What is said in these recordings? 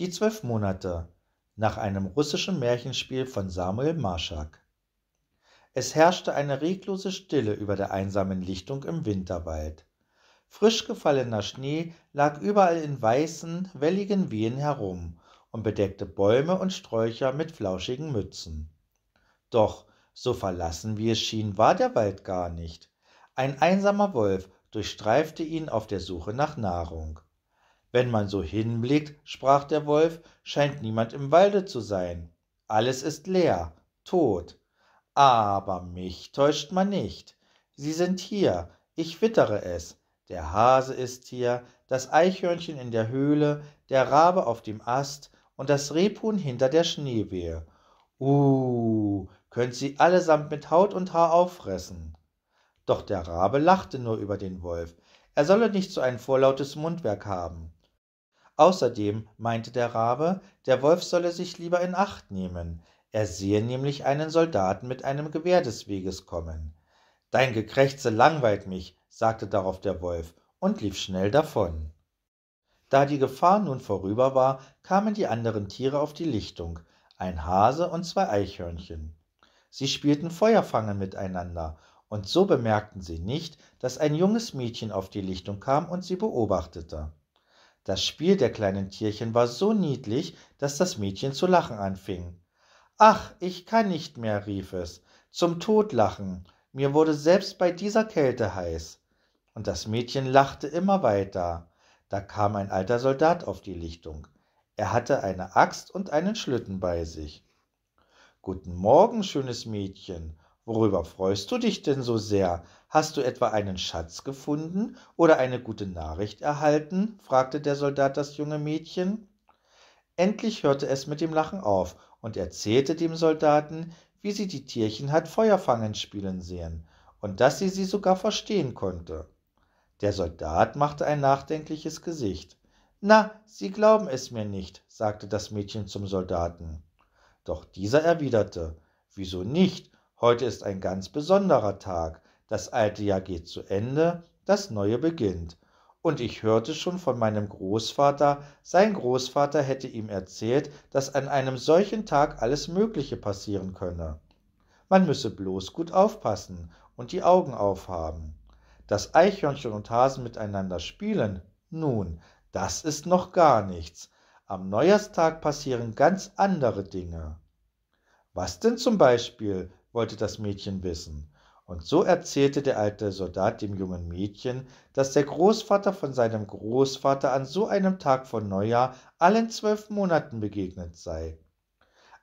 Die zwölf Monate nach einem russischen Märchenspiel von Samuel Marschak. Es herrschte eine reglose Stille über der einsamen Lichtung im Winterwald. Frisch gefallener Schnee lag überall in weißen, welligen Wehen herum und bedeckte Bäume und Sträucher mit flauschigen Mützen. Doch so verlassen, wie es schien, war der Wald gar nicht. Ein einsamer Wolf durchstreifte ihn auf der Suche nach Nahrung. Wenn man so hinblickt, sprach der Wolf, scheint niemand im Walde zu sein. Alles ist leer, tot. Aber mich täuscht man nicht. Sie sind hier, ich wittere es. Der Hase ist hier, das Eichhörnchen in der Höhle, der Rabe auf dem Ast und das Rebhuhn hinter der Schneewehe. Uh, könnt sie allesamt mit Haut und Haar auffressen. Doch der Rabe lachte nur über den Wolf. Er solle nicht so ein vorlautes Mundwerk haben. Außerdem meinte der Rabe, der Wolf solle sich lieber in Acht nehmen, er sehe nämlich einen Soldaten mit einem Gewehr des Weges kommen. Dein Gekrächze langweilt mich, sagte darauf der Wolf und lief schnell davon. Da die Gefahr nun vorüber war, kamen die anderen Tiere auf die Lichtung, ein Hase und zwei Eichhörnchen. Sie spielten Feuerfangen miteinander, und so bemerkten sie nicht, dass ein junges Mädchen auf die Lichtung kam und sie beobachtete. Das Spiel der kleinen Tierchen war so niedlich, dass das Mädchen zu lachen anfing. Ach, ich kann nicht mehr, rief es, zum Tod lachen, mir wurde selbst bei dieser Kälte heiß. Und das Mädchen lachte immer weiter. Da kam ein alter Soldat auf die Lichtung. Er hatte eine Axt und einen Schlitten bei sich. Guten Morgen, schönes Mädchen. Worüber freust du dich denn so sehr? Hast du etwa einen Schatz gefunden oder eine gute Nachricht erhalten? fragte der Soldat das junge Mädchen. Endlich hörte es mit dem Lachen auf und erzählte dem Soldaten, wie sie die Tierchen hat Feuerfangen spielen sehen und dass sie sie sogar verstehen konnte. Der Soldat machte ein nachdenkliches Gesicht. Na, Sie glauben es mir nicht, sagte das Mädchen zum Soldaten. Doch dieser erwiderte, Wieso nicht? Heute ist ein ganz besonderer Tag. Das alte Jahr geht zu Ende, das neue beginnt. Und ich hörte schon von meinem Großvater, sein Großvater hätte ihm erzählt, dass an einem solchen Tag alles Mögliche passieren könne. Man müsse bloß gut aufpassen und die Augen aufhaben. Dass Eichhörnchen und Hasen miteinander spielen, nun, das ist noch gar nichts. Am Neujahrstag passieren ganz andere Dinge. Was denn zum Beispiel? wollte das Mädchen wissen. Und so erzählte der alte Soldat dem jungen Mädchen, dass der Großvater von seinem Großvater an so einem Tag von Neujahr allen zwölf Monaten begegnet sei.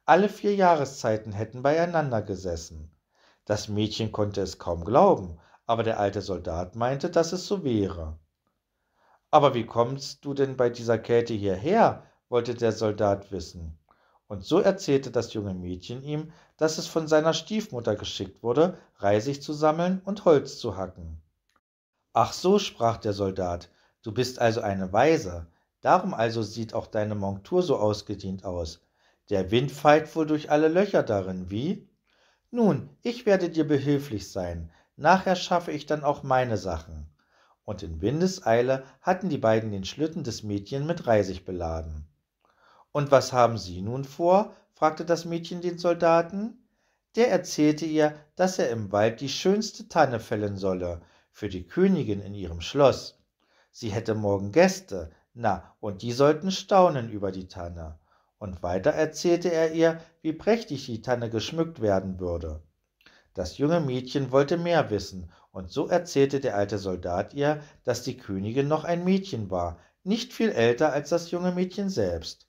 Alle vier Jahreszeiten hätten beieinander gesessen. Das Mädchen konnte es kaum glauben, aber der alte Soldat meinte, dass es so wäre. Aber wie kommst du denn bei dieser Kälte hierher? wollte der Soldat wissen. Und so erzählte das junge Mädchen ihm, dass es von seiner Stiefmutter geschickt wurde, Reisig zu sammeln und Holz zu hacken. Ach so, sprach der Soldat, du bist also eine Weise, darum also sieht auch deine Montur so ausgedient aus. Der Wind pfeift wohl durch alle Löcher darin, wie? Nun, ich werde dir behilflich sein, nachher schaffe ich dann auch meine Sachen. Und in Windeseile hatten die beiden den Schlitten des Mädchen mit Reisig beladen. Und was haben Sie nun vor? fragte das Mädchen den Soldaten. Der erzählte ihr, dass er im Wald die schönste Tanne fällen solle, für die Königin in ihrem Schloss. Sie hätte morgen Gäste, na, und die sollten staunen über die Tanne. Und weiter erzählte er ihr, wie prächtig die Tanne geschmückt werden würde. Das junge Mädchen wollte mehr wissen, und so erzählte der alte Soldat ihr, dass die Königin noch ein Mädchen war, nicht viel älter als das junge Mädchen selbst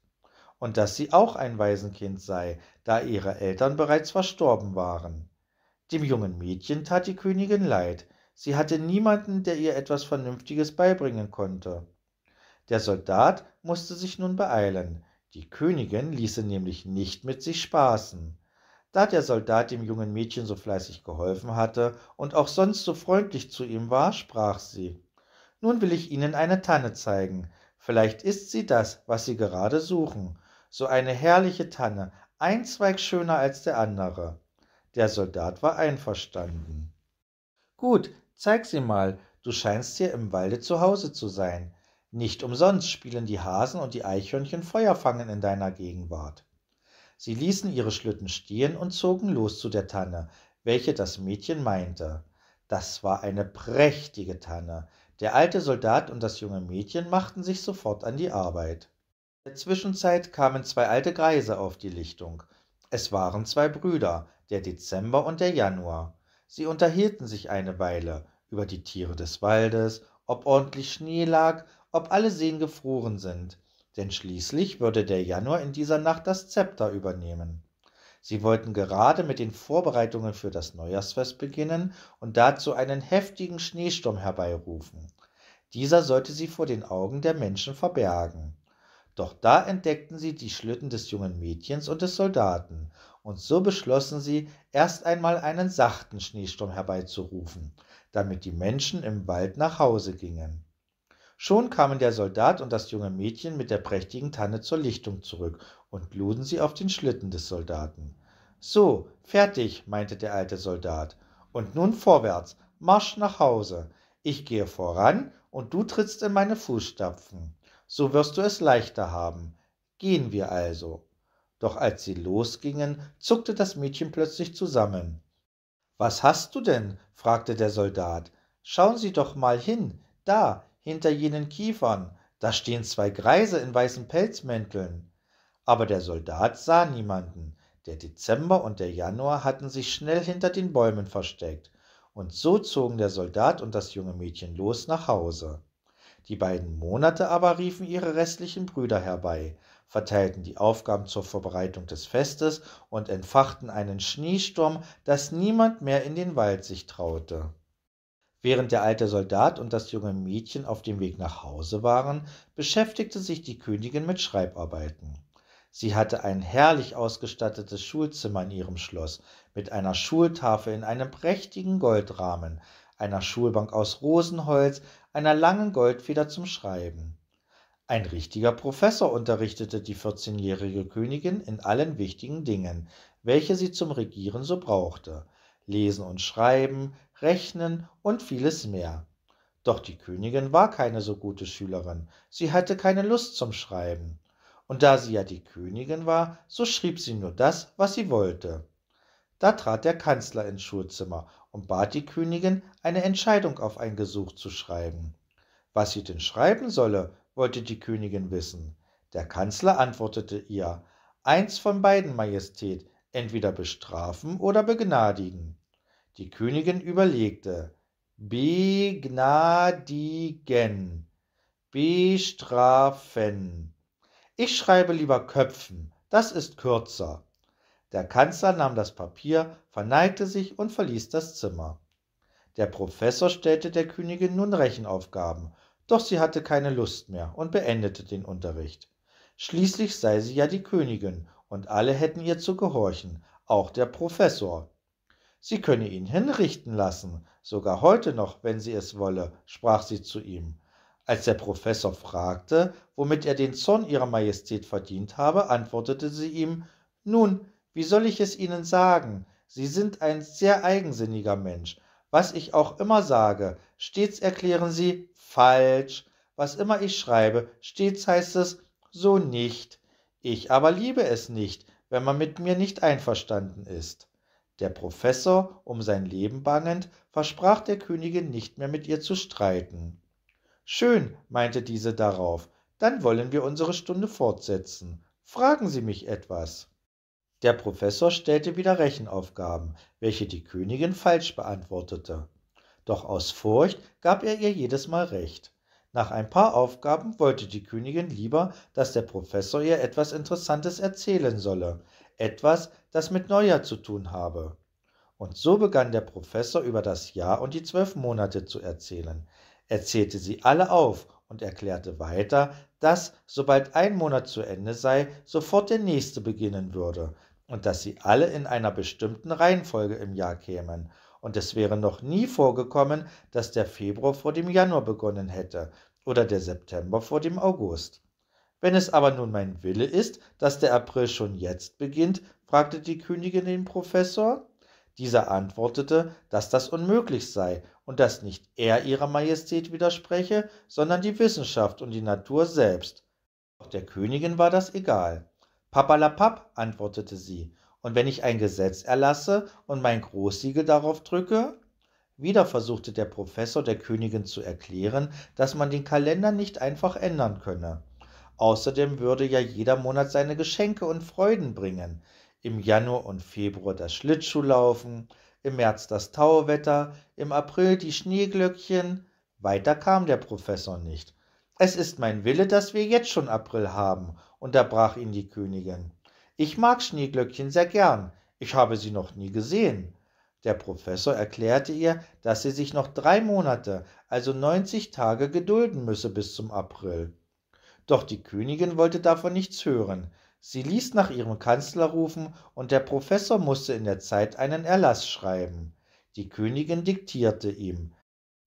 und dass sie auch ein Waisenkind sei, da ihre Eltern bereits verstorben waren. Dem jungen Mädchen tat die Königin leid, sie hatte niemanden, der ihr etwas Vernünftiges beibringen konnte. Der Soldat musste sich nun beeilen, die Königin ließe nämlich nicht mit sich spaßen. Da der Soldat dem jungen Mädchen so fleißig geholfen hatte und auch sonst so freundlich zu ihm war, sprach sie Nun will ich Ihnen eine Tanne zeigen, vielleicht ist sie das, was Sie gerade suchen, so eine herrliche Tanne, ein Zweig schöner als der andere. Der Soldat war einverstanden. Gut, zeig sie mal, du scheinst hier im Walde zu Hause zu sein. Nicht umsonst spielen die Hasen und die Eichhörnchen Feuerfangen in deiner Gegenwart. Sie ließen ihre Schlitten stehen und zogen los zu der Tanne, welche das Mädchen meinte. Das war eine prächtige Tanne. Der alte Soldat und das junge Mädchen machten sich sofort an die Arbeit. In der Zwischenzeit kamen zwei alte Greise auf die Lichtung. Es waren zwei Brüder, der Dezember und der Januar. Sie unterhielten sich eine Weile über die Tiere des Waldes, ob ordentlich Schnee lag, ob alle Seen gefroren sind, denn schließlich würde der Januar in dieser Nacht das Zepter übernehmen. Sie wollten gerade mit den Vorbereitungen für das Neujahrsfest beginnen und dazu einen heftigen Schneesturm herbeirufen. Dieser sollte sie vor den Augen der Menschen verbergen. Doch da entdeckten sie die Schlitten des jungen Mädchens und des Soldaten, und so beschlossen sie, erst einmal einen sachten Schneesturm herbeizurufen, damit die Menschen im Wald nach Hause gingen. Schon kamen der Soldat und das junge Mädchen mit der prächtigen Tanne zur Lichtung zurück und luden sie auf den Schlitten des Soldaten. So, fertig, meinte der alte Soldat. Und nun vorwärts, marsch nach Hause. Ich gehe voran und du trittst in meine Fußstapfen so wirst du es leichter haben. Gehen wir also. Doch als sie losgingen, zuckte das Mädchen plötzlich zusammen. Was hast du denn? fragte der Soldat. Schauen Sie doch mal hin, da, hinter jenen Kiefern, da stehen zwei Greise in weißen Pelzmänteln. Aber der Soldat sah niemanden. Der Dezember und der Januar hatten sich schnell hinter den Bäumen versteckt, und so zogen der Soldat und das junge Mädchen los nach Hause. Die beiden Monate aber riefen ihre restlichen Brüder herbei, verteilten die Aufgaben zur Vorbereitung des Festes und entfachten einen Schneesturm, dass niemand mehr in den Wald sich traute. Während der alte Soldat und das junge Mädchen auf dem Weg nach Hause waren, beschäftigte sich die Königin mit Schreibarbeiten. Sie hatte ein herrlich ausgestattetes Schulzimmer in ihrem Schloss mit einer Schultafel in einem prächtigen Goldrahmen, einer Schulbank aus Rosenholz, einer langen Goldfeder zum Schreiben. Ein richtiger Professor unterrichtete die 14-jährige Königin in allen wichtigen Dingen, welche sie zum Regieren so brauchte: Lesen und Schreiben, Rechnen und vieles mehr. Doch die Königin war keine so gute Schülerin, sie hatte keine Lust zum Schreiben. Und da sie ja die Königin war, so schrieb sie nur das, was sie wollte. Da trat der Kanzler ins Schulzimmer und bat die Königin, eine Entscheidung auf ein Gesuch zu schreiben. Was sie denn schreiben solle, wollte die Königin wissen. Der Kanzler antwortete ihr Eins von beiden, Majestät, entweder bestrafen oder begnadigen. Die Königin überlegte Begnadigen bestrafen. Ich schreibe lieber Köpfen, das ist kürzer. Der Kanzler nahm das Papier, verneigte sich und verließ das Zimmer. Der Professor stellte der Königin nun Rechenaufgaben, doch sie hatte keine Lust mehr und beendete den Unterricht. Schließlich sei sie ja die Königin und alle hätten ihr zu gehorchen, auch der Professor. Sie könne ihn hinrichten lassen, sogar heute noch, wenn sie es wolle, sprach sie zu ihm. Als der Professor fragte, womit er den Zorn ihrer Majestät verdient habe, antwortete sie ihm Nun, wie soll ich es Ihnen sagen? Sie sind ein sehr eigensinniger Mensch. Was ich auch immer sage, stets erklären Sie falsch. Was immer ich schreibe, stets heißt es so nicht. Ich aber liebe es nicht, wenn man mit mir nicht einverstanden ist. Der Professor, um sein Leben bangend, versprach der Königin nicht mehr mit ihr zu streiten. Schön, meinte diese darauf, dann wollen wir unsere Stunde fortsetzen. Fragen Sie mich etwas. Der Professor stellte wieder Rechenaufgaben, welche die Königin falsch beantwortete. Doch aus Furcht gab er ihr jedes Mal recht. Nach ein paar Aufgaben wollte die Königin lieber, dass der Professor ihr etwas Interessantes erzählen solle, etwas, das mit Neujahr zu tun habe. Und so begann der Professor über das Jahr und die zwölf Monate zu erzählen. Er zählte sie alle auf und erklärte weiter, dass, sobald ein Monat zu Ende sei, sofort der nächste beginnen würde, und dass sie alle in einer bestimmten Reihenfolge im Jahr kämen. Und es wäre noch nie vorgekommen, dass der Februar vor dem Januar begonnen hätte oder der September vor dem August. Wenn es aber nun mein Wille ist, dass der April schon jetzt beginnt, fragte die Königin den Professor. Dieser antwortete, dass das unmöglich sei und dass nicht er ihrer Majestät widerspreche, sondern die Wissenschaft und die Natur selbst. Doch der Königin war das egal. Papperlapapp, antwortete sie, und wenn ich ein Gesetz erlasse und mein Großsiegel darauf drücke? Wieder versuchte der Professor der Königin zu erklären, dass man den Kalender nicht einfach ändern könne. Außerdem würde ja jeder Monat seine Geschenke und Freuden bringen. Im Januar und Februar das Schlittschuhlaufen, im März das Tauwetter, im April die Schneeglöckchen. Weiter kam der Professor nicht. Es ist mein Wille, dass wir jetzt schon April haben unterbrach ihn die Königin. Ich mag Schneeglöckchen sehr gern. Ich habe sie noch nie gesehen. Der Professor erklärte ihr, dass sie sich noch drei Monate, also neunzig Tage, gedulden müsse bis zum April. Doch die Königin wollte davon nichts hören. Sie ließ nach ihrem Kanzler rufen und der Professor musste in der Zeit einen Erlass schreiben. Die Königin diktierte ihm.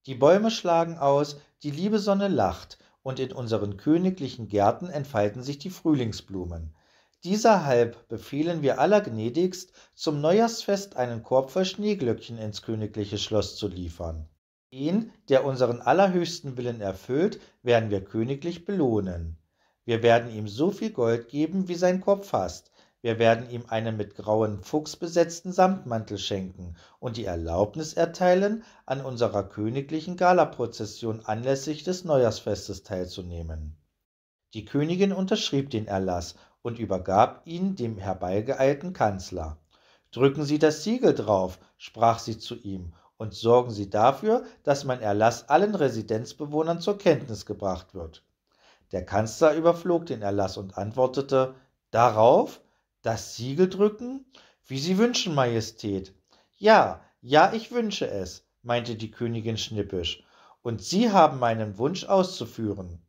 Die Bäume schlagen aus, die liebe Sonne lacht, und in unseren königlichen Gärten entfalten sich die Frühlingsblumen. Dieserhalb befehlen wir allergnädigst, zum Neujahrsfest einen Korb voll Schneeglöckchen ins königliche Schloss zu liefern. Den, der unseren allerhöchsten Willen erfüllt, werden wir königlich belohnen. Wir werden ihm so viel Gold geben, wie sein Korb fasst, wir werden ihm einen mit grauen Fuchs besetzten Samtmantel schenken und die Erlaubnis erteilen, an unserer königlichen Galaprozession anlässlich des Neujahrsfestes teilzunehmen. Die Königin unterschrieb den Erlass und übergab ihn dem herbeigeeilten Kanzler. Drücken Sie das Siegel drauf, sprach sie zu ihm, und sorgen Sie dafür, dass mein Erlass allen Residenzbewohnern zur Kenntnis gebracht wird. Der Kanzler überflog den Erlass und antwortete Darauf das Siegel drücken? Wie Sie wünschen, Majestät. Ja, ja, ich wünsche es, meinte die Königin schnippisch, und Sie haben meinen Wunsch auszuführen.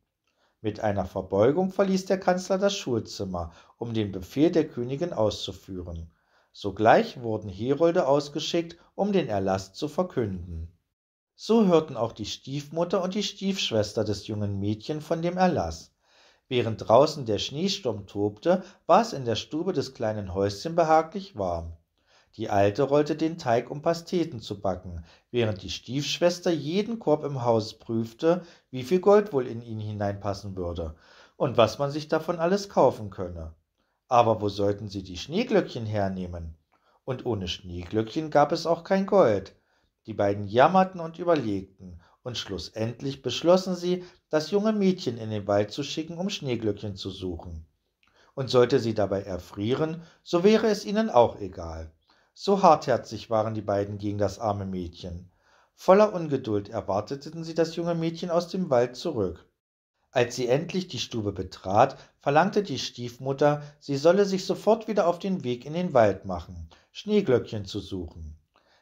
Mit einer Verbeugung verließ der Kanzler das Schulzimmer, um den Befehl der Königin auszuführen. Sogleich wurden Herolde ausgeschickt, um den Erlass zu verkünden. So hörten auch die Stiefmutter und die Stiefschwester des jungen Mädchen von dem Erlass. Während draußen der Schneesturm tobte, war es in der Stube des kleinen Häuschen behaglich warm. Die Alte rollte den Teig, um Pasteten zu backen, während die Stiefschwester jeden Korb im Haus prüfte, wie viel Gold wohl in ihn hineinpassen würde und was man sich davon alles kaufen könne. Aber wo sollten sie die Schneeglöckchen hernehmen? Und ohne Schneeglöckchen gab es auch kein Gold. Die beiden jammerten und überlegten, und schlussendlich beschlossen sie, das junge Mädchen in den Wald zu schicken, um Schneeglöckchen zu suchen. Und sollte sie dabei erfrieren, so wäre es ihnen auch egal. So hartherzig waren die beiden gegen das arme Mädchen. Voller Ungeduld erwarteten sie das junge Mädchen aus dem Wald zurück. Als sie endlich die Stube betrat, verlangte die Stiefmutter, sie solle sich sofort wieder auf den Weg in den Wald machen, Schneeglöckchen zu suchen.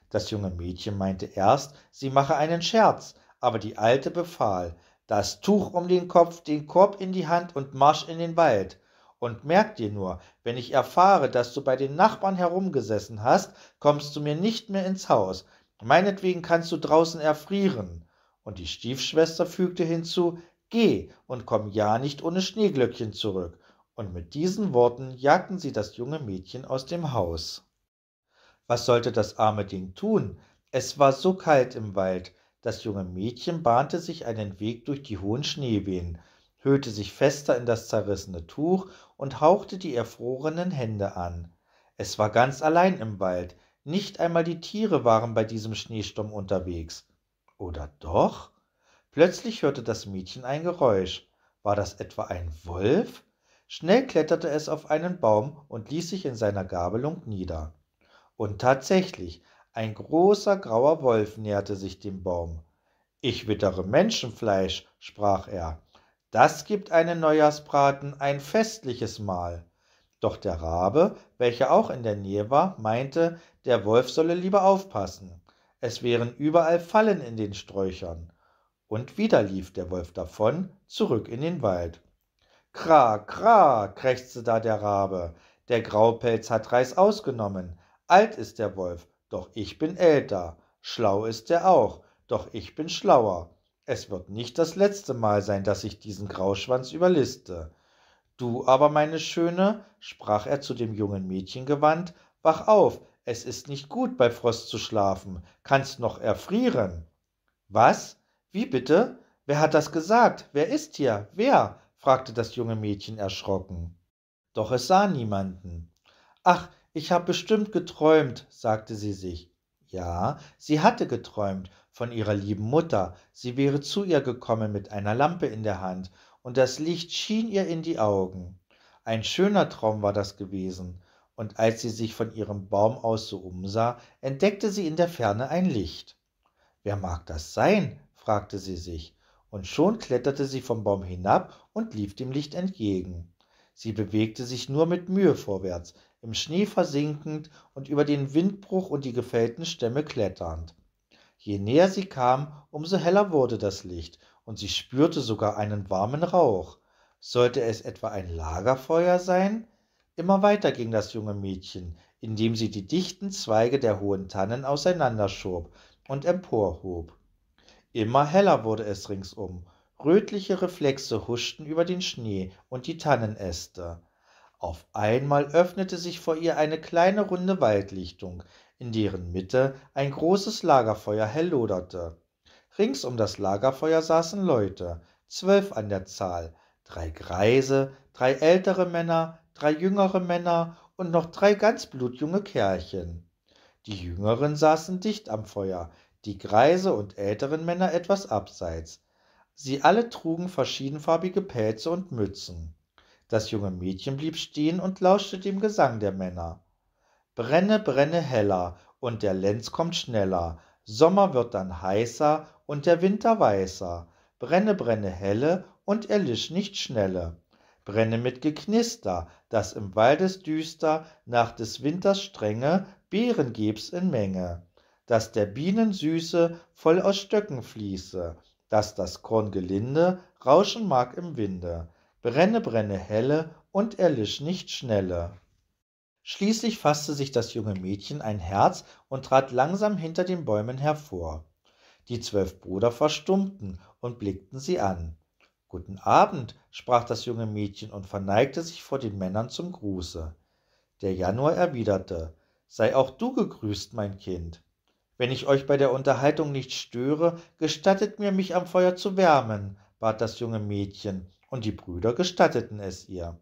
Das junge Mädchen meinte erst, sie mache einen Scherz, aber die Alte befahl, das Tuch um den Kopf, den Korb in die Hand und Marsch in den Wald. Und merk dir nur, wenn ich erfahre, dass du bei den Nachbarn herumgesessen hast, kommst du mir nicht mehr ins Haus. Meinetwegen kannst du draußen erfrieren. Und die Stiefschwester fügte hinzu, geh und komm ja nicht ohne Schneeglöckchen zurück. Und mit diesen Worten jagten sie das junge Mädchen aus dem Haus. Was sollte das arme Ding tun? Es war so kalt im Wald, das junge Mädchen bahnte sich einen Weg durch die hohen Schneewehen, hüllte sich fester in das zerrissene Tuch und hauchte die erfrorenen Hände an. Es war ganz allein im Wald, nicht einmal die Tiere waren bei diesem Schneesturm unterwegs. Oder doch? Plötzlich hörte das Mädchen ein Geräusch. War das etwa ein Wolf? Schnell kletterte es auf einen Baum und ließ sich in seiner Gabelung nieder. Und tatsächlich, ein großer grauer Wolf näherte sich dem Baum. Ich wittere Menschenfleisch, sprach er. Das gibt einen Neujahrsbraten ein festliches Mahl. Doch der Rabe, welcher auch in der Nähe war, meinte, der Wolf solle lieber aufpassen. Es wären überall Fallen in den Sträuchern. Und wieder lief der Wolf davon, zurück in den Wald. Kra, kra, krächzte da der Rabe. Der Graupelz hat Reis ausgenommen. Alt ist der Wolf, doch ich bin älter, schlau ist er auch, doch ich bin schlauer. Es wird nicht das letzte Mal sein, dass ich diesen Grauschwanz überliste. Du aber, meine Schöne, sprach er zu dem jungen Mädchen gewandt, wach auf, es ist nicht gut, bei Frost zu schlafen, kannst noch erfrieren. Was? Wie bitte? Wer hat das gesagt? Wer ist hier? Wer? fragte das junge Mädchen erschrocken. Doch es sah niemanden. Ach, ich habe bestimmt geträumt, sagte sie sich. Ja, sie hatte geträumt von ihrer lieben Mutter, sie wäre zu ihr gekommen mit einer Lampe in der Hand, und das Licht schien ihr in die Augen. Ein schöner Traum war das gewesen, und als sie sich von ihrem Baum aus so umsah, entdeckte sie in der Ferne ein Licht. Wer mag das sein? fragte sie sich, und schon kletterte sie vom Baum hinab und lief dem Licht entgegen. Sie bewegte sich nur mit Mühe vorwärts, im Schnee versinkend und über den Windbruch und die gefällten Stämme kletternd. Je näher sie kam, umso heller wurde das Licht, und sie spürte sogar einen warmen Rauch. Sollte es etwa ein Lagerfeuer sein? Immer weiter ging das junge Mädchen, indem sie die dichten Zweige der hohen Tannen auseinanderschob und emporhob. Immer heller wurde es ringsum. Rötliche Reflexe huschten über den Schnee und die Tannenäste. Auf einmal öffnete sich vor ihr eine kleine runde Waldlichtung, in deren Mitte ein großes Lagerfeuer hell loderte. Rings um das Lagerfeuer saßen Leute, zwölf an der Zahl, drei Greise, drei ältere Männer, drei jüngere Männer und noch drei ganz blutjunge Kerlchen. Die Jüngeren saßen dicht am Feuer, die Greise und älteren Männer etwas abseits. Sie alle trugen verschiedenfarbige Pelze und Mützen. Das junge Mädchen blieb stehen und lauschte dem Gesang der Männer. Brenne, brenne heller, und der Lenz kommt schneller, Sommer wird dann heißer und der Winter weißer. Brenne, brenne helle und erlisch nicht schnelle. Brenne mit Geknister, dass im Waldesdüster nach des Winters strenge Beeren geb's in Menge, dass der Bienen süße voll aus Stöcken fließe, dass das Korn gelinde rauschen mag im Winde, Brenne, brenne helle und erlisch nicht schnelle. Schließlich fasste sich das junge Mädchen ein Herz und trat langsam hinter den Bäumen hervor. Die zwölf Brüder verstummten und blickten sie an. Guten Abend, sprach das junge Mädchen und verneigte sich vor den Männern zum Gruße. Der Januar erwiderte Sei auch du gegrüßt, mein Kind. Wenn ich euch bei der Unterhaltung nicht störe, gestattet mir, mich am Feuer zu wärmen, bat das junge Mädchen und die Brüder gestatteten es ihr.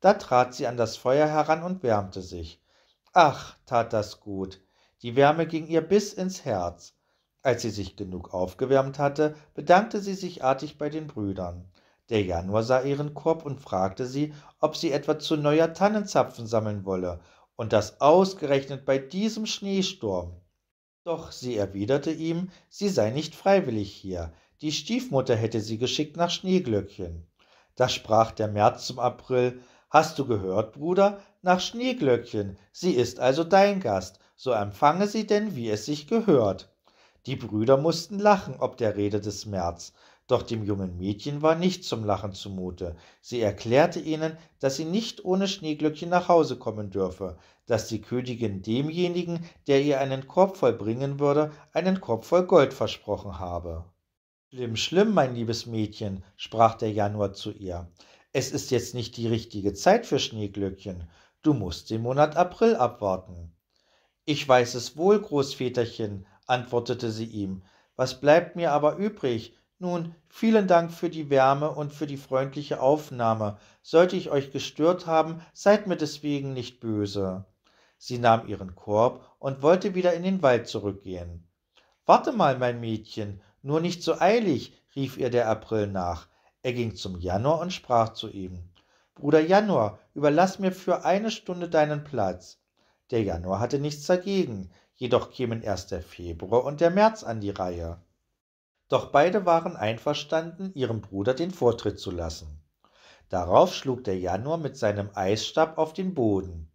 Da trat sie an das Feuer heran und wärmte sich. Ach, tat das gut. Die Wärme ging ihr bis ins Herz. Als sie sich genug aufgewärmt hatte, bedankte sie sich artig bei den Brüdern. Der Januar sah ihren Korb und fragte sie, ob sie etwa zu neuer Tannenzapfen sammeln wolle, und das ausgerechnet bei diesem Schneesturm. Doch sie erwiderte ihm, sie sei nicht freiwillig hier, die Stiefmutter hätte sie geschickt nach Schneeglöckchen. Da sprach der März zum April Hast du gehört, Bruder, nach Schneeglöckchen, sie ist also dein Gast, so empfange sie denn, wie es sich gehört. Die Brüder mußten lachen ob der Rede des März, doch dem jungen Mädchen war nicht zum Lachen zumute. Sie erklärte ihnen, dass sie nicht ohne Schneeglöckchen nach Hause kommen dürfe, dass die Königin demjenigen, der ihr einen Korb vollbringen würde, einen Korb voll Gold versprochen habe. Schlimm, schlimm, mein liebes Mädchen, sprach der Januar zu ihr. Es ist jetzt nicht die richtige Zeit für Schneeglöckchen. Du musst den Monat April abwarten. Ich weiß es wohl, Großväterchen, antwortete sie ihm. Was bleibt mir aber übrig? Nun, vielen Dank für die Wärme und für die freundliche Aufnahme. Sollte ich euch gestört haben, seid mir deswegen nicht böse. Sie nahm ihren Korb und wollte wieder in den Wald zurückgehen. Warte mal, mein Mädchen, nur nicht so eilig, rief ihr der April nach. Er ging zum Januar und sprach zu ihm. Bruder Januar, überlass mir für eine Stunde deinen Platz. Der Januar hatte nichts dagegen, jedoch kämen erst der Februar und der März an die Reihe. Doch beide waren einverstanden, ihrem Bruder den Vortritt zu lassen. Darauf schlug der Januar mit seinem Eisstab auf den Boden.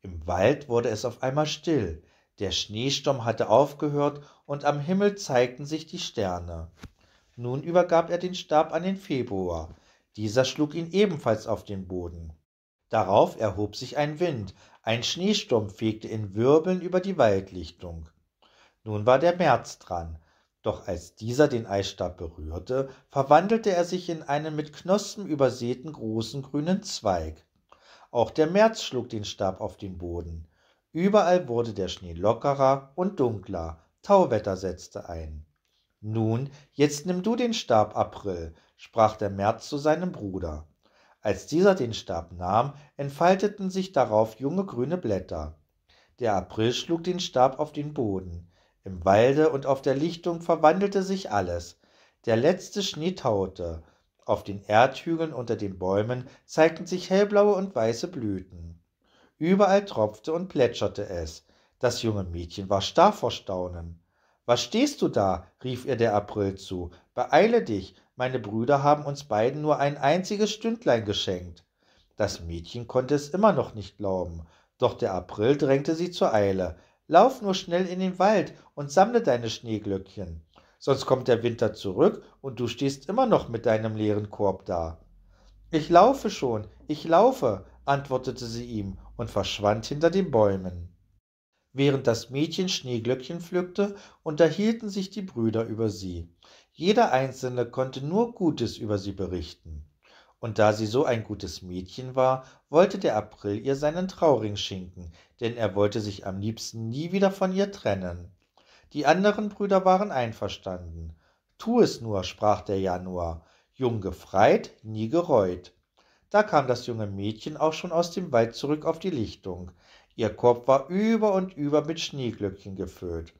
Im Wald wurde es auf einmal still, der Schneesturm hatte aufgehört und am Himmel zeigten sich die Sterne. Nun übergab er den Stab an den Februar. Dieser schlug ihn ebenfalls auf den Boden. Darauf erhob sich ein Wind, ein Schneesturm fegte in Wirbeln über die Waldlichtung. Nun war der März dran, doch als dieser den Eisstab berührte, verwandelte er sich in einen mit Knospen übersäten großen grünen Zweig. Auch der März schlug den Stab auf den Boden. Überall wurde der Schnee lockerer und dunkler, Tauwetter setzte ein. Nun, jetzt nimm du den Stab, April, sprach der März zu seinem Bruder. Als dieser den Stab nahm, entfalteten sich darauf junge grüne Blätter. Der April schlug den Stab auf den Boden. Im Walde und auf der Lichtung verwandelte sich alles. Der letzte Schnee taute. Auf den Erdhügeln unter den Bäumen zeigten sich hellblaue und weiße Blüten überall tropfte und plätscherte es. Das junge Mädchen war starr vor Staunen. Was stehst du da? rief ihr der April zu. Beeile dich, meine Brüder haben uns beiden nur ein einziges Stündlein geschenkt. Das Mädchen konnte es immer noch nicht glauben, doch der April drängte sie zur Eile. Lauf nur schnell in den Wald und sammle deine Schneeglöckchen, sonst kommt der Winter zurück und du stehst immer noch mit deinem leeren Korb da. Ich laufe schon, ich laufe, antwortete sie ihm und verschwand hinter den Bäumen. Während das Mädchen Schneeglöckchen pflückte, unterhielten sich die Brüder über sie. Jeder einzelne konnte nur Gutes über sie berichten. Und da sie so ein gutes Mädchen war, wollte der April ihr seinen Trauring schenken, denn er wollte sich am liebsten nie wieder von ihr trennen. Die anderen Brüder waren einverstanden. Tu es nur, sprach der Januar, jung gefreit, nie gereut. Da kam das junge Mädchen auch schon aus dem Wald zurück auf die Lichtung. Ihr Korb war über und über mit Schneeglöckchen gefüllt.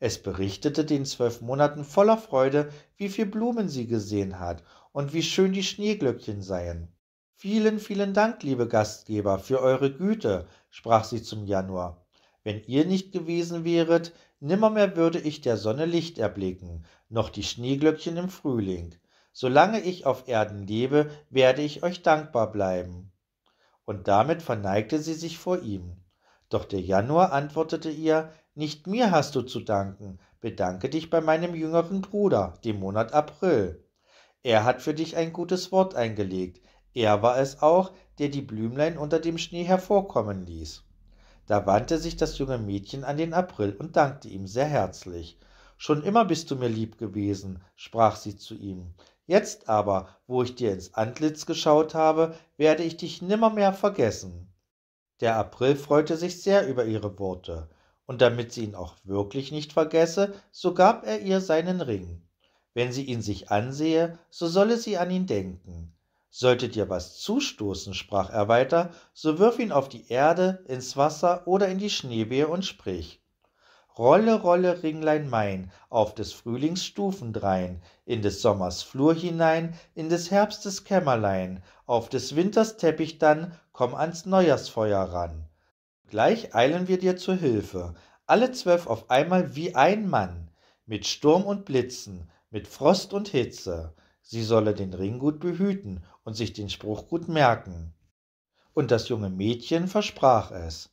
Es berichtete den zwölf Monaten voller Freude, wie viel Blumen sie gesehen hat und wie schön die Schneeglöckchen seien. Vielen, vielen Dank, liebe Gastgeber, für eure Güte, sprach sie zum Januar. Wenn ihr nicht gewesen wäret, nimmermehr würde ich der Sonne Licht erblicken, noch die Schneeglöckchen im Frühling. Solange ich auf Erden lebe, werde ich euch dankbar bleiben. Und damit verneigte sie sich vor ihm. Doch der Januar antwortete ihr, Nicht mir hast du zu danken, bedanke dich bei meinem jüngeren Bruder, dem Monat April. Er hat für dich ein gutes Wort eingelegt, er war es auch, der die Blümlein unter dem Schnee hervorkommen ließ. Da wandte sich das junge Mädchen an den April und dankte ihm sehr herzlich. Schon immer bist du mir lieb gewesen, sprach sie zu ihm. Jetzt aber, wo ich dir ins Antlitz geschaut habe, werde ich dich nimmermehr vergessen. Der April freute sich sehr über ihre Worte, und damit sie ihn auch wirklich nicht vergesse, so gab er ihr seinen Ring. Wenn sie ihn sich ansehe, so solle sie an ihn denken. Sollte dir was zustoßen, sprach er weiter, so wirf ihn auf die Erde, ins Wasser oder in die Schneewehe und sprich. Rolle, rolle, Ringlein mein, auf des Frühlings Stufen drein, in des Sommers Flur hinein, in des Herbstes Kämmerlein, auf des Winters Teppich dann, komm ans Neujahrsfeuer ran. Gleich eilen wir dir zur Hilfe, alle zwölf auf einmal wie ein Mann, mit Sturm und Blitzen, mit Frost und Hitze. Sie solle den Ring gut behüten und sich den Spruch gut merken. Und das junge Mädchen versprach es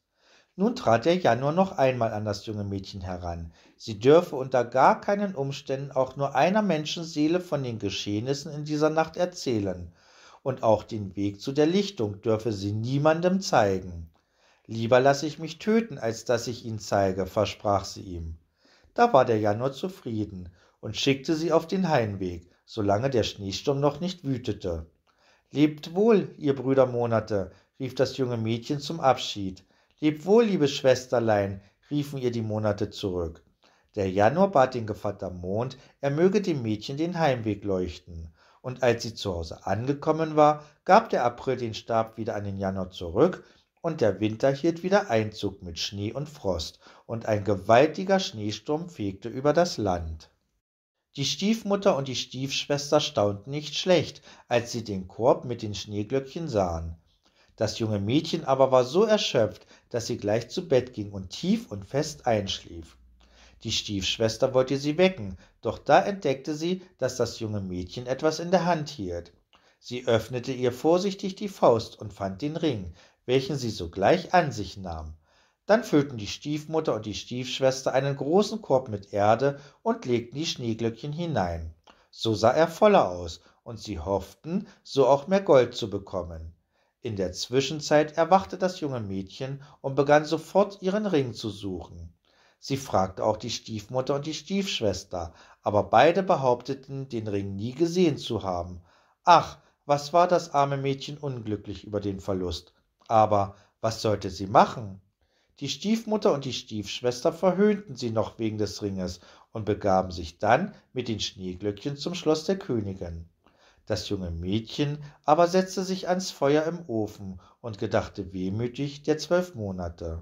nun trat der Januar noch einmal an das junge Mädchen heran. Sie dürfe unter gar keinen Umständen auch nur einer Menschenseele von den Geschehnissen in dieser Nacht erzählen, und auch den Weg zu der Lichtung dürfe sie niemandem zeigen. Lieber lasse ich mich töten, als dass ich ihn zeige, versprach sie ihm. Da war der Januar zufrieden und schickte sie auf den Heimweg, solange der Schneesturm noch nicht wütete. Lebt wohl, ihr Brüder Monate, rief das junge Mädchen zum Abschied, Leb wohl, liebe Schwesterlein, riefen ihr die Monate zurück. Der Januar bat den Gevatter Mond, er möge dem Mädchen den Heimweg leuchten. Und als sie zu Hause angekommen war, gab der April den Stab wieder an den Januar zurück, und der Winter hielt wieder Einzug mit Schnee und Frost, und ein gewaltiger Schneesturm fegte über das Land. Die Stiefmutter und die Stiefschwester staunten nicht schlecht, als sie den Korb mit den Schneeglöckchen sahen. Das junge Mädchen aber war so erschöpft, dass sie gleich zu Bett ging und tief und fest einschlief. Die Stiefschwester wollte sie wecken, doch da entdeckte sie, dass das junge Mädchen etwas in der Hand hielt. Sie öffnete ihr vorsichtig die Faust und fand den Ring, welchen sie sogleich an sich nahm. Dann füllten die Stiefmutter und die Stiefschwester einen großen Korb mit Erde und legten die Schneeglöckchen hinein. So sah er voller aus, und sie hofften, so auch mehr Gold zu bekommen. In der Zwischenzeit erwachte das junge Mädchen und begann sofort ihren Ring zu suchen. Sie fragte auch die Stiefmutter und die Stiefschwester, aber beide behaupteten, den Ring nie gesehen zu haben. Ach, was war das arme Mädchen unglücklich über den Verlust. Aber was sollte sie machen? Die Stiefmutter und die Stiefschwester verhöhnten sie noch wegen des Ringes und begaben sich dann mit den Schneeglöckchen zum Schloss der Königin. Das junge Mädchen aber setzte sich ans Feuer im Ofen und gedachte wehmütig der zwölf Monate.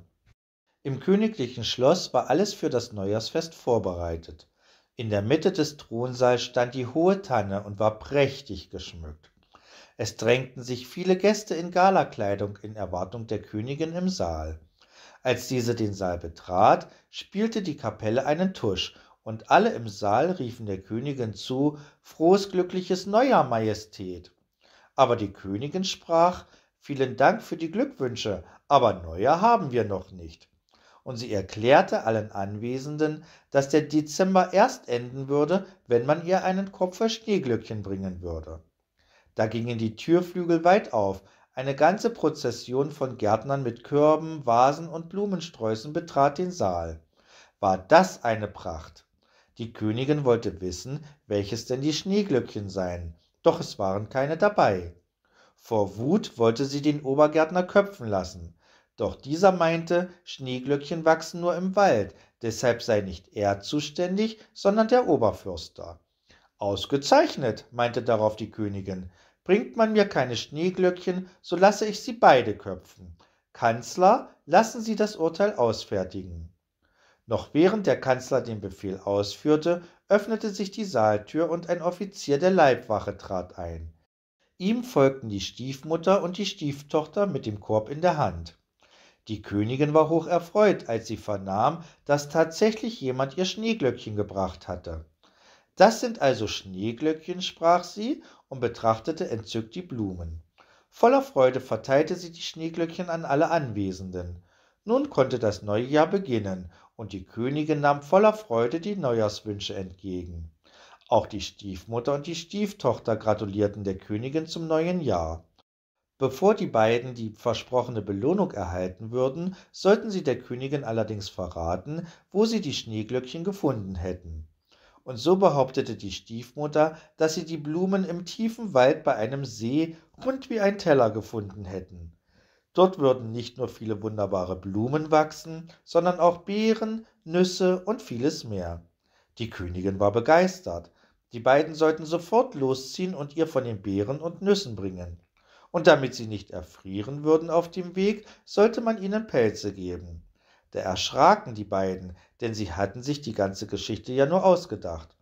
Im königlichen Schloss war alles für das Neujahrsfest vorbereitet. In der Mitte des Thronsaals stand die hohe Tanne und war prächtig geschmückt. Es drängten sich viele Gäste in Galakleidung in Erwartung der Königin im Saal. Als diese den Saal betrat, spielte die Kapelle einen Tusch und alle im Saal riefen der Königin zu Frohes glückliches Neujahr, Majestät. Aber die Königin sprach Vielen Dank für die Glückwünsche, aber Neujahr haben wir noch nicht. Und sie erklärte allen Anwesenden, dass der Dezember erst enden würde, wenn man ihr einen Kopf Schneeglöckchen bringen würde. Da gingen die Türflügel weit auf, eine ganze Prozession von Gärtnern mit Körben, Vasen und Blumensträußen betrat den Saal. War das eine Pracht! Die Königin wollte wissen, welches denn die Schneeglöckchen seien, doch es waren keine dabei. Vor Wut wollte sie den Obergärtner köpfen lassen, doch dieser meinte, Schneeglöckchen wachsen nur im Wald, deshalb sei nicht er zuständig, sondern der Oberförster. Ausgezeichnet, meinte darauf die Königin, bringt man mir keine Schneeglöckchen, so lasse ich sie beide köpfen. Kanzler, lassen Sie das Urteil ausfertigen. Noch während der Kanzler den Befehl ausführte, öffnete sich die Saaltür und ein Offizier der Leibwache trat ein. Ihm folgten die Stiefmutter und die Stieftochter mit dem Korb in der Hand. Die Königin war hocherfreut, als sie vernahm, dass tatsächlich jemand ihr Schneeglöckchen gebracht hatte. Das sind also Schneeglöckchen, sprach sie und betrachtete entzückt die Blumen. Voller Freude verteilte sie die Schneeglöckchen an alle Anwesenden. Nun konnte das neue Jahr beginnen und die Königin nahm voller Freude die Neujahrswünsche entgegen. Auch die Stiefmutter und die Stieftochter gratulierten der Königin zum neuen Jahr. Bevor die beiden die versprochene Belohnung erhalten würden, sollten sie der Königin allerdings verraten, wo sie die Schneeglöckchen gefunden hätten. Und so behauptete die Stiefmutter, dass sie die Blumen im tiefen Wald bei einem See rund wie ein Teller gefunden hätten. Dort würden nicht nur viele wunderbare Blumen wachsen, sondern auch Beeren, Nüsse und vieles mehr. Die Königin war begeistert. Die beiden sollten sofort losziehen und ihr von den Beeren und Nüssen bringen. Und damit sie nicht erfrieren würden auf dem Weg, sollte man ihnen Pelze geben. Da erschraken die beiden, denn sie hatten sich die ganze Geschichte ja nur ausgedacht.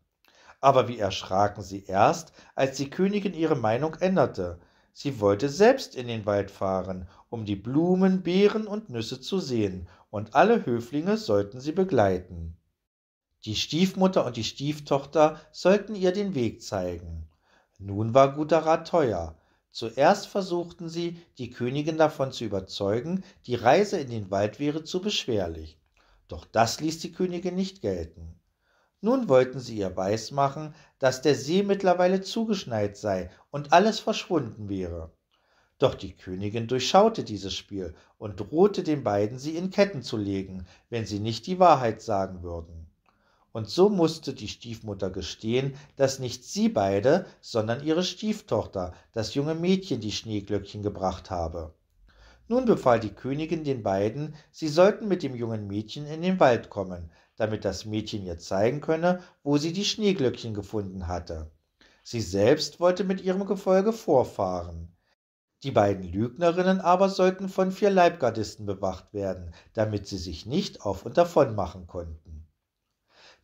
Aber wie erschraken sie erst, als die Königin ihre Meinung änderte sie wollte selbst in den Wald fahren, um die Blumen, Beeren und Nüsse zu sehen, und alle Höflinge sollten sie begleiten. Die Stiefmutter und die Stieftochter sollten ihr den Weg zeigen. Nun war guter Rat teuer. Zuerst versuchten sie, die Königin davon zu überzeugen, die Reise in den Wald wäre zu beschwerlich. Doch das ließ die Königin nicht gelten. Nun wollten sie ihr weismachen, dass der See mittlerweile zugeschneit sei und alles verschwunden wäre. Doch die Königin durchschaute dieses Spiel und drohte den beiden, sie in Ketten zu legen, wenn sie nicht die Wahrheit sagen würden. Und so musste die Stiefmutter gestehen, dass nicht sie beide, sondern ihre Stieftochter, das junge Mädchen, die Schneeglöckchen gebracht habe. Nun befahl die Königin den beiden, sie sollten mit dem jungen Mädchen in den Wald kommen, damit das Mädchen ihr zeigen könne, wo sie die Schneeglöckchen gefunden hatte. Sie selbst wollte mit ihrem Gefolge vorfahren. Die beiden Lügnerinnen aber sollten von vier Leibgardisten bewacht werden, damit sie sich nicht auf und davon machen konnten.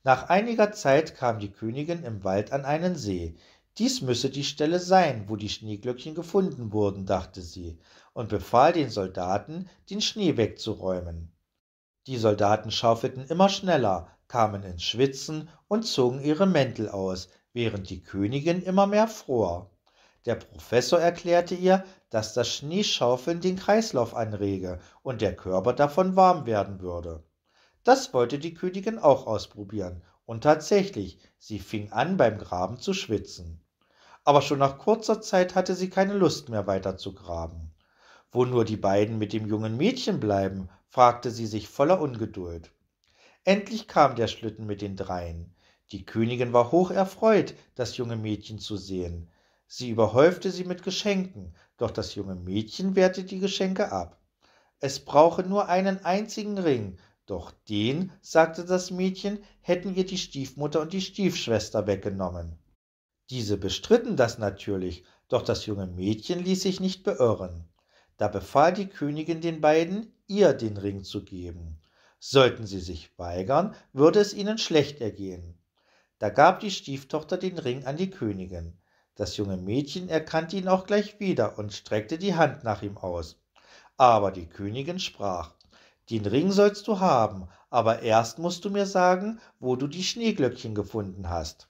Nach einiger Zeit kam die Königin im Wald an einen See. Dies müsse die Stelle sein, wo die Schneeglöckchen gefunden wurden, dachte sie, und befahl den Soldaten, den Schnee wegzuräumen. Die Soldaten schaufelten immer schneller, kamen ins Schwitzen und zogen ihre Mäntel aus, während die Königin immer mehr fror. Der Professor erklärte ihr, dass das Schneeschaufeln den Kreislauf anrege und der Körper davon warm werden würde. Das wollte die Königin auch ausprobieren, und tatsächlich, sie fing an beim Graben zu schwitzen. Aber schon nach kurzer Zeit hatte sie keine Lust mehr weiter zu graben. Wo nur die beiden mit dem jungen Mädchen bleiben, fragte sie sich voller Ungeduld. Endlich kam der Schlitten mit den dreien. Die Königin war hoch erfreut, das junge Mädchen zu sehen. Sie überhäufte sie mit Geschenken, doch das junge Mädchen wehrte die Geschenke ab. Es brauche nur einen einzigen Ring, doch den, sagte das Mädchen, hätten ihr die Stiefmutter und die Stiefschwester weggenommen. Diese bestritten das natürlich, doch das junge Mädchen ließ sich nicht beirren. Da befahl die Königin den beiden, ihr den Ring zu geben. Sollten sie sich weigern, würde es ihnen schlecht ergehen. Da gab die Stieftochter den Ring an die Königin. Das junge Mädchen erkannte ihn auch gleich wieder und streckte die Hand nach ihm aus. Aber die Königin sprach Den Ring sollst du haben, aber erst musst du mir sagen, wo du die Schneeglöckchen gefunden hast.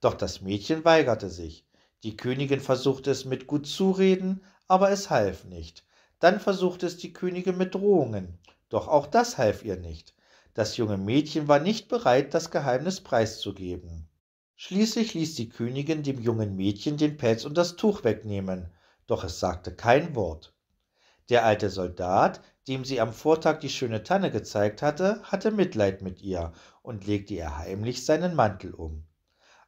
Doch das Mädchen weigerte sich. Die Königin versuchte es mit gut Zureden, aber es half nicht. Dann versuchte es die Königin mit Drohungen, doch auch das half ihr nicht. Das junge Mädchen war nicht bereit, das Geheimnis preiszugeben. Schließlich ließ die Königin dem jungen Mädchen den Pelz und das Tuch wegnehmen, doch es sagte kein Wort. Der alte Soldat, dem sie am Vortag die schöne Tanne gezeigt hatte, hatte Mitleid mit ihr und legte ihr heimlich seinen Mantel um.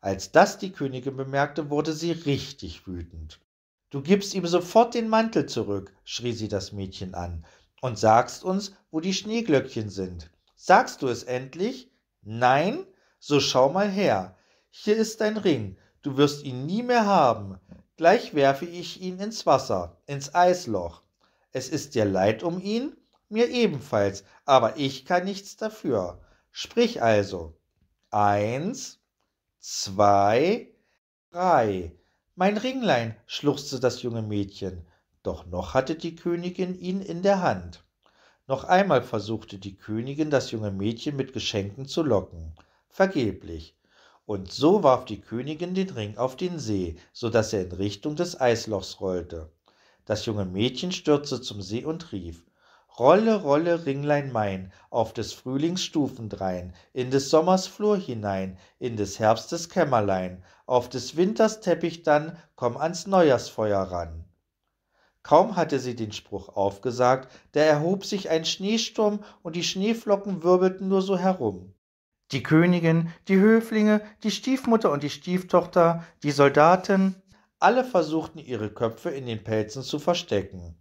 Als das die Königin bemerkte, wurde sie richtig wütend. Du gibst ihm sofort den Mantel zurück, schrie sie das Mädchen an, und sagst uns, wo die Schneeglöckchen sind. Sagst du es endlich? Nein? So schau mal her. Hier ist dein Ring, du wirst ihn nie mehr haben. Gleich werfe ich ihn ins Wasser, ins Eisloch. Es ist dir leid um ihn? Mir ebenfalls, aber ich kann nichts dafür. Sprich also. Eins, zwei, drei. Mein Ringlein, schluchzte das junge Mädchen, doch noch hatte die Königin ihn in der Hand. Noch einmal versuchte die Königin, das junge Mädchen mit Geschenken zu locken. Vergeblich. Und so warf die Königin den Ring auf den See, so daß er in Richtung des Eislochs rollte. Das junge Mädchen stürzte zum See und rief Rolle, rolle, Ringlein mein, auf des Frühlings Stufen drein, in des Sommers Flur hinein, in des Herbstes Kämmerlein, auf des Winters Teppich dann, komm ans Neujahrsfeuer ran. Kaum hatte sie den Spruch aufgesagt, da erhob sich ein Schneesturm und die Schneeflocken wirbelten nur so herum. Die Königin, die Höflinge, die Stiefmutter und die Stieftochter, die Soldaten, alle versuchten ihre Köpfe in den Pelzen zu verstecken.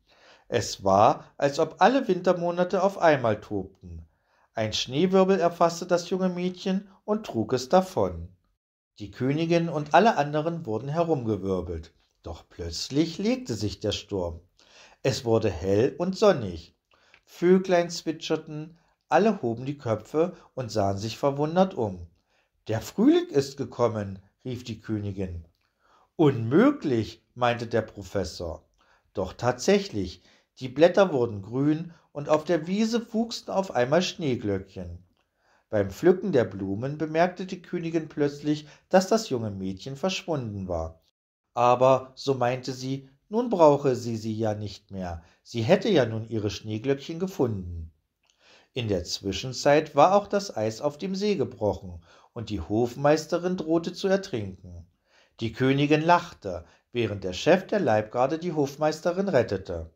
Es war, als ob alle Wintermonate auf einmal tobten. Ein Schneewirbel erfasste das junge Mädchen und trug es davon. Die Königin und alle anderen wurden herumgewirbelt. Doch plötzlich legte sich der Sturm. Es wurde hell und sonnig. Vöglein zwitscherten, alle hoben die Köpfe und sahen sich verwundert um. Der Frühling ist gekommen, rief die Königin. Unmöglich, meinte der Professor. Doch tatsächlich, die Blätter wurden grün und auf der Wiese wuchsen auf einmal Schneeglöckchen. Beim Pflücken der Blumen bemerkte die Königin plötzlich, dass das junge Mädchen verschwunden war. Aber, so meinte sie, nun brauche sie sie ja nicht mehr, sie hätte ja nun ihre Schneeglöckchen gefunden. In der Zwischenzeit war auch das Eis auf dem See gebrochen, und die Hofmeisterin drohte zu ertrinken. Die Königin lachte, während der Chef der Leibgarde die Hofmeisterin rettete.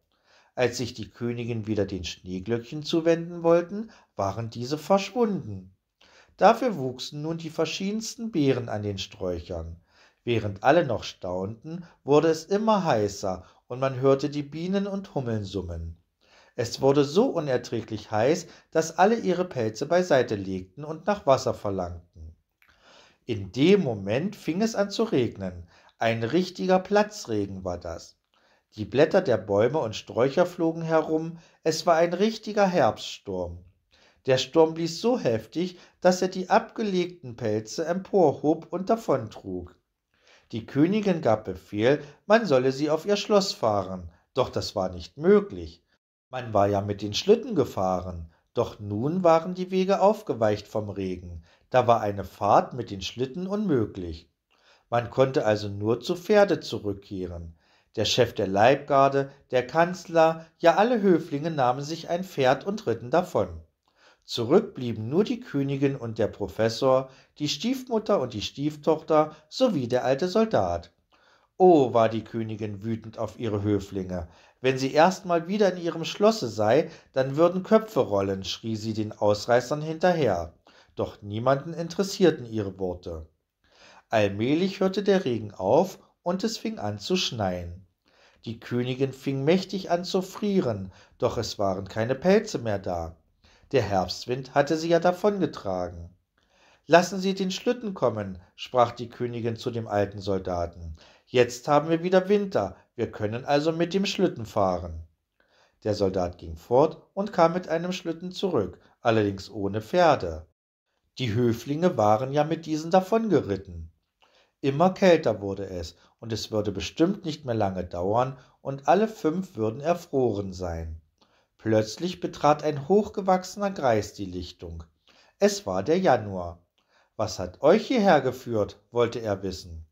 Als sich die Königin wieder den Schneeglöckchen zuwenden wollten, waren diese verschwunden. Dafür wuchsen nun die verschiedensten Beeren an den Sträuchern. Während alle noch staunten, wurde es immer heißer und man hörte die Bienen und Hummeln summen. Es wurde so unerträglich heiß, dass alle ihre Pelze beiseite legten und nach Wasser verlangten. In dem Moment fing es an zu regnen. Ein richtiger Platzregen war das. Die Blätter der Bäume und Sträucher flogen herum, es war ein richtiger Herbststurm. Der Sturm blies so heftig, dass er die abgelegten Pelze emporhob und davontrug. Die Königin gab Befehl, man solle sie auf ihr Schloss fahren, doch das war nicht möglich. Man war ja mit den Schlitten gefahren, doch nun waren die Wege aufgeweicht vom Regen, da war eine Fahrt mit den Schlitten unmöglich. Man konnte also nur zu Pferde zurückkehren. Der Chef der Leibgarde, der Kanzler, ja alle Höflinge nahmen sich ein Pferd und ritten davon. Zurück blieben nur die Königin und der Professor, die Stiefmutter und die Stieftochter sowie der alte Soldat. Oh, war die Königin wütend auf ihre Höflinge. Wenn sie erst mal wieder in ihrem Schlosse sei, dann würden Köpfe rollen, schrie sie den Ausreißern hinterher. Doch niemanden interessierten ihre Worte. Allmählich hörte der Regen auf und es fing an zu schneien. Die Königin fing mächtig an zu frieren, doch es waren keine Pelze mehr da. Der Herbstwind hatte sie ja davongetragen. Lassen Sie den Schlitten kommen, sprach die Königin zu dem alten Soldaten. Jetzt haben wir wieder Winter, wir können also mit dem Schlitten fahren. Der Soldat ging fort und kam mit einem Schlitten zurück, allerdings ohne Pferde. Die Höflinge waren ja mit diesen davongeritten. Immer kälter wurde es, und es würde bestimmt nicht mehr lange dauern und alle fünf würden erfroren sein. Plötzlich betrat ein hochgewachsener Greis die Lichtung. Es war der Januar. Was hat euch hierher geführt? wollte er wissen.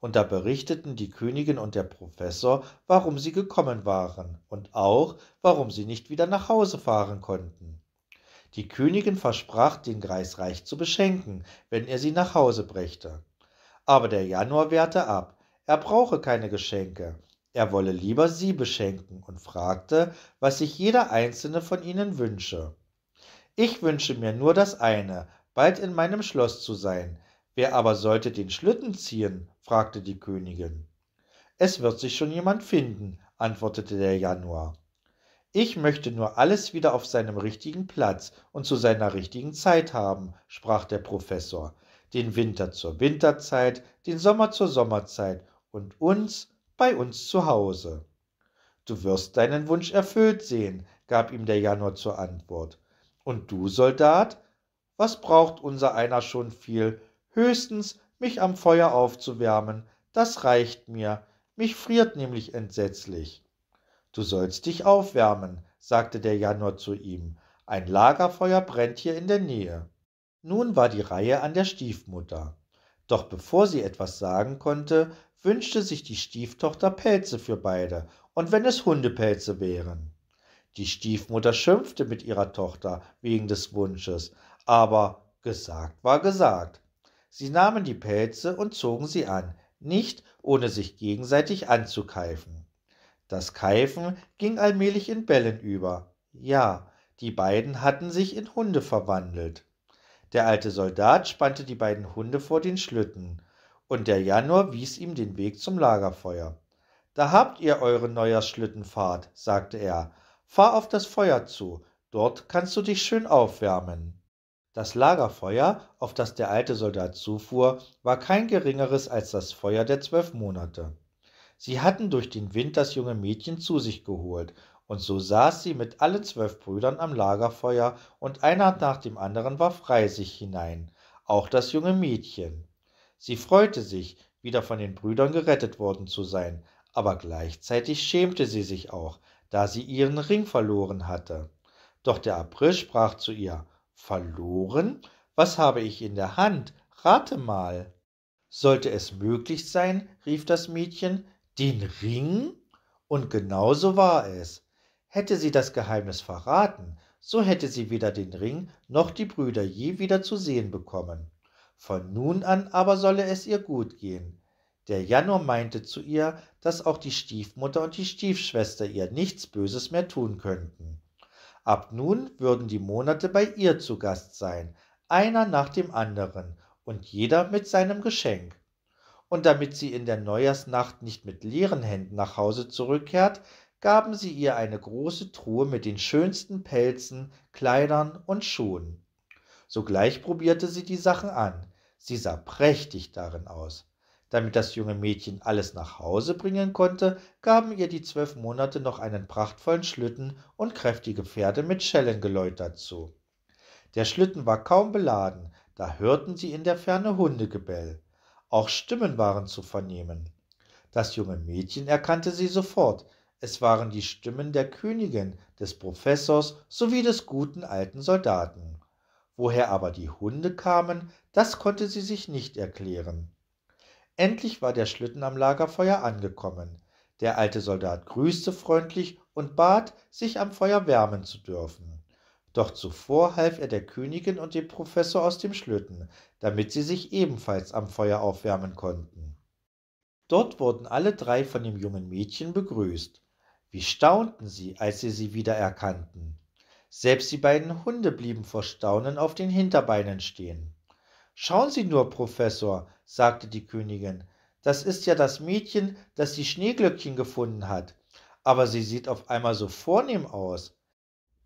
Und da berichteten die Königin und der Professor, warum sie gekommen waren und auch, warum sie nicht wieder nach Hause fahren konnten. Die Königin versprach, den Greis reich zu beschenken, wenn er sie nach Hause brächte. Aber der Januar wehrte ab, er brauche keine Geschenke, er wolle lieber sie beschenken und fragte, was sich jeder einzelne von ihnen wünsche. Ich wünsche mir nur das eine, bald in meinem Schloss zu sein. Wer aber sollte den Schlitten ziehen? fragte die Königin. Es wird sich schon jemand finden, antwortete der Januar. Ich möchte nur alles wieder auf seinem richtigen Platz und zu seiner richtigen Zeit haben, sprach der Professor. Den Winter zur Winterzeit, den Sommer zur Sommerzeit und uns bei uns zu Hause. Du wirst deinen Wunsch erfüllt sehen, gab ihm der Januar zur Antwort. Und du, Soldat, was braucht unser einer schon viel? Höchstens mich am Feuer aufzuwärmen, das reicht mir, mich friert nämlich entsetzlich. Du sollst dich aufwärmen, sagte der Januar zu ihm, ein Lagerfeuer brennt hier in der Nähe. Nun war die Reihe an der Stiefmutter. Doch bevor sie etwas sagen konnte, wünschte sich die Stieftochter Pelze für beide, und wenn es Hundepelze wären. Die Stiefmutter schimpfte mit ihrer Tochter wegen des Wunsches, aber gesagt war gesagt. Sie nahmen die Pelze und zogen sie an, nicht ohne sich gegenseitig anzukeifen. Das Keifen ging allmählich in Bellen über. Ja, die beiden hatten sich in Hunde verwandelt. Der alte Soldat spannte die beiden Hunde vor den Schlitten und der Januar wies ihm den Weg zum Lagerfeuer. Da habt ihr eure Neujahrsschlittenfahrt, sagte er. Fahr auf das Feuer zu, dort kannst du dich schön aufwärmen. Das Lagerfeuer, auf das der alte Soldat zufuhr, war kein geringeres als das Feuer der zwölf Monate. Sie hatten durch den Wind das junge Mädchen zu sich geholt, und so saß sie mit alle zwölf Brüdern am Lagerfeuer, und einer nach dem anderen war frei sich hinein, auch das junge Mädchen. Sie freute sich, wieder von den Brüdern gerettet worden zu sein, aber gleichzeitig schämte sie sich auch, da sie ihren Ring verloren hatte. Doch der April sprach zu ihr Verloren? Was habe ich in der Hand? Rate mal. Sollte es möglich sein, rief das Mädchen, den Ring? Und genau so war es. Hätte sie das Geheimnis verraten, so hätte sie weder den Ring noch die Brüder je wieder zu sehen bekommen. Von nun an aber solle es ihr gut gehen. Der Janno meinte zu ihr, dass auch die Stiefmutter und die Stiefschwester ihr nichts Böses mehr tun könnten. Ab nun würden die Monate bei ihr zu Gast sein, einer nach dem anderen und jeder mit seinem Geschenk. Und damit sie in der Neujahrsnacht nicht mit leeren Händen nach Hause zurückkehrt, gaben sie ihr eine große Truhe mit den schönsten Pelzen, Kleidern und Schuhen. Sogleich probierte sie die Sachen an, Sie sah prächtig darin aus. Damit das junge Mädchen alles nach Hause bringen konnte, gaben ihr die zwölf Monate noch einen prachtvollen Schlitten und kräftige Pferde mit Schellengeläut dazu. Der Schlitten war kaum beladen, da hörten sie in der Ferne Hundegebell. Auch Stimmen waren zu vernehmen. Das junge Mädchen erkannte sie sofort. Es waren die Stimmen der Königin, des Professors sowie des guten alten Soldaten. Woher aber die Hunde kamen, das konnte sie sich nicht erklären. Endlich war der Schlitten am Lagerfeuer angekommen. Der alte Soldat grüßte freundlich und bat, sich am Feuer wärmen zu dürfen. Doch zuvor half er der Königin und dem Professor aus dem Schlitten, damit sie sich ebenfalls am Feuer aufwärmen konnten. Dort wurden alle drei von dem jungen Mädchen begrüßt. Wie staunten sie, als sie sie wieder erkannten. Selbst die beiden Hunde blieben vor Staunen auf den Hinterbeinen stehen. Schauen Sie nur, Professor, sagte die Königin, das ist ja das Mädchen, das die Schneeglöckchen gefunden hat. Aber sie sieht auf einmal so vornehm aus.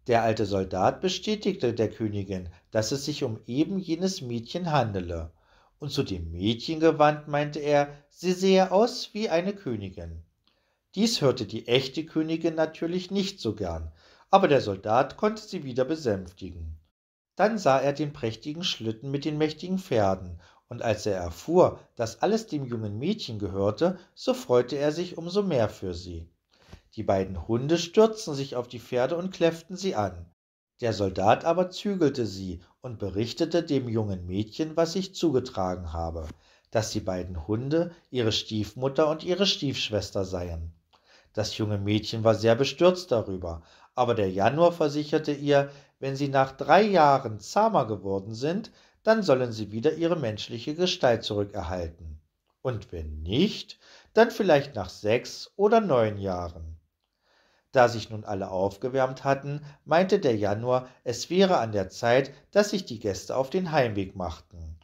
Der alte Soldat bestätigte der Königin, dass es sich um eben jenes Mädchen handele. Und zu dem Mädchen gewandt meinte er, sie sehe aus wie eine Königin. Dies hörte die echte Königin natürlich nicht so gern aber der Soldat konnte sie wieder besänftigen. Dann sah er den prächtigen Schlitten mit den mächtigen Pferden, und als er erfuhr, dass alles dem jungen Mädchen gehörte, so freute er sich umso mehr für sie. Die beiden Hunde stürzten sich auf die Pferde und kläfften sie an. Der Soldat aber zügelte sie und berichtete dem jungen Mädchen, was sich zugetragen habe, dass die beiden Hunde ihre Stiefmutter und ihre Stiefschwester seien. Das junge Mädchen war sehr bestürzt darüber, aber der Januar versicherte ihr, wenn sie nach drei Jahren zahmer geworden sind, dann sollen sie wieder ihre menschliche Gestalt zurückerhalten. Und wenn nicht, dann vielleicht nach sechs oder neun Jahren. Da sich nun alle aufgewärmt hatten, meinte der Januar, es wäre an der Zeit, dass sich die Gäste auf den Heimweg machten.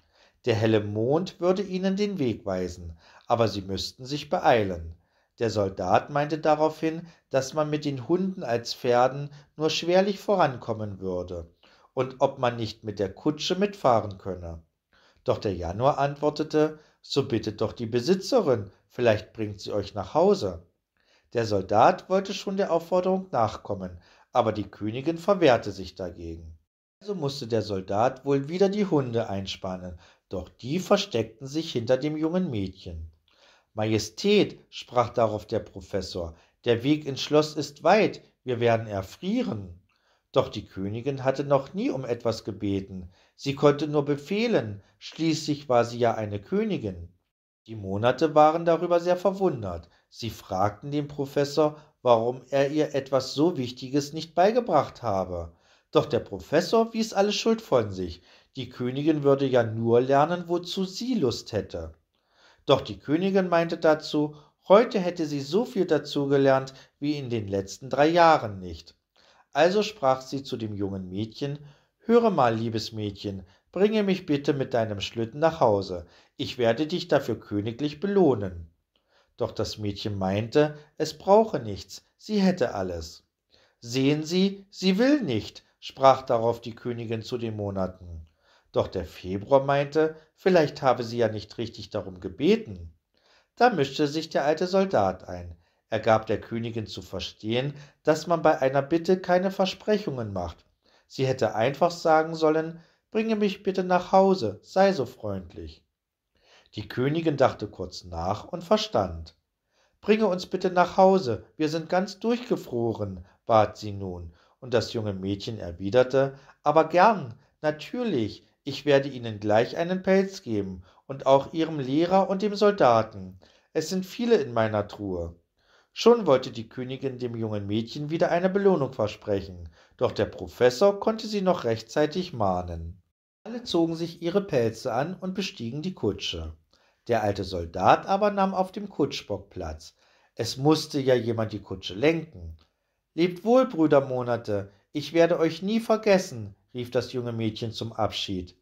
Der helle Mond würde ihnen den Weg weisen, aber sie müssten sich beeilen. Der Soldat meinte daraufhin, dass man mit den Hunden als Pferden nur schwerlich vorankommen würde und ob man nicht mit der Kutsche mitfahren könne. Doch der Januar antwortete, so bittet doch die Besitzerin, vielleicht bringt sie euch nach Hause. Der Soldat wollte schon der Aufforderung nachkommen, aber die Königin verwehrte sich dagegen. Also musste der Soldat wohl wieder die Hunde einspannen, doch die versteckten sich hinter dem jungen Mädchen. Majestät, sprach darauf der Professor, der Weg ins Schloss ist weit, wir werden erfrieren. Doch die Königin hatte noch nie um etwas gebeten, sie konnte nur befehlen, schließlich war sie ja eine Königin. Die Monate waren darüber sehr verwundert, sie fragten den Professor, warum er ihr etwas so Wichtiges nicht beigebracht habe. Doch der Professor wies alle Schuld von sich, die Königin würde ja nur lernen, wozu sie Lust hätte. Doch die Königin meinte dazu, heute hätte sie so viel dazugelernt wie in den letzten drei Jahren nicht. Also sprach sie zu dem jungen Mädchen Höre mal, liebes Mädchen, bringe mich bitte mit deinem Schlitten nach Hause, ich werde dich dafür königlich belohnen. Doch das Mädchen meinte, es brauche nichts, sie hätte alles. Sehen Sie, sie will nicht, sprach darauf die Königin zu den Monaten. Doch der Februar meinte, vielleicht habe sie ja nicht richtig darum gebeten. Da mischte sich der alte Soldat ein. Er gab der Königin zu verstehen, dass man bei einer Bitte keine Versprechungen macht. Sie hätte einfach sagen sollen, bringe mich bitte nach Hause, sei so freundlich. Die Königin dachte kurz nach und verstand. Bringe uns bitte nach Hause, wir sind ganz durchgefroren, bat sie nun, und das junge Mädchen erwiderte, aber gern, natürlich, ich werde ihnen gleich einen Pelz geben und auch ihrem Lehrer und dem Soldaten. Es sind viele in meiner Truhe. Schon wollte die Königin dem jungen Mädchen wieder eine Belohnung versprechen, doch der Professor konnte sie noch rechtzeitig mahnen. Alle zogen sich ihre Pelze an und bestiegen die Kutsche. Der alte Soldat aber nahm auf dem Kutschbock Platz. Es musste ja jemand die Kutsche lenken. Lebt wohl, Brüdermonate, ich werde euch nie vergessen, rief das junge Mädchen zum Abschied.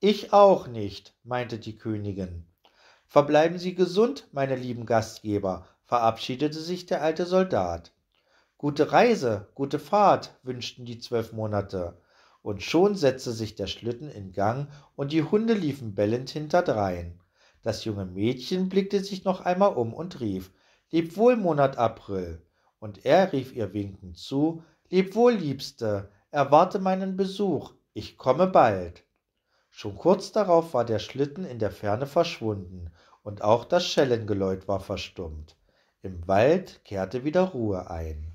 Ich auch nicht, meinte die Königin. Verbleiben Sie gesund, meine lieben Gastgeber, verabschiedete sich der alte Soldat. Gute Reise, gute Fahrt, wünschten die zwölf Monate. Und schon setzte sich der Schlitten in Gang und die Hunde liefen bellend hinterdrein. Das junge Mädchen blickte sich noch einmal um und rief, Leb wohl, Monat April. Und er rief ihr winkend zu, Leb wohl, Liebste, Erwarte meinen Besuch, ich komme bald. Schon kurz darauf war der Schlitten in der Ferne verschwunden, und auch das Schellengeläut war verstummt. Im Wald kehrte wieder Ruhe ein.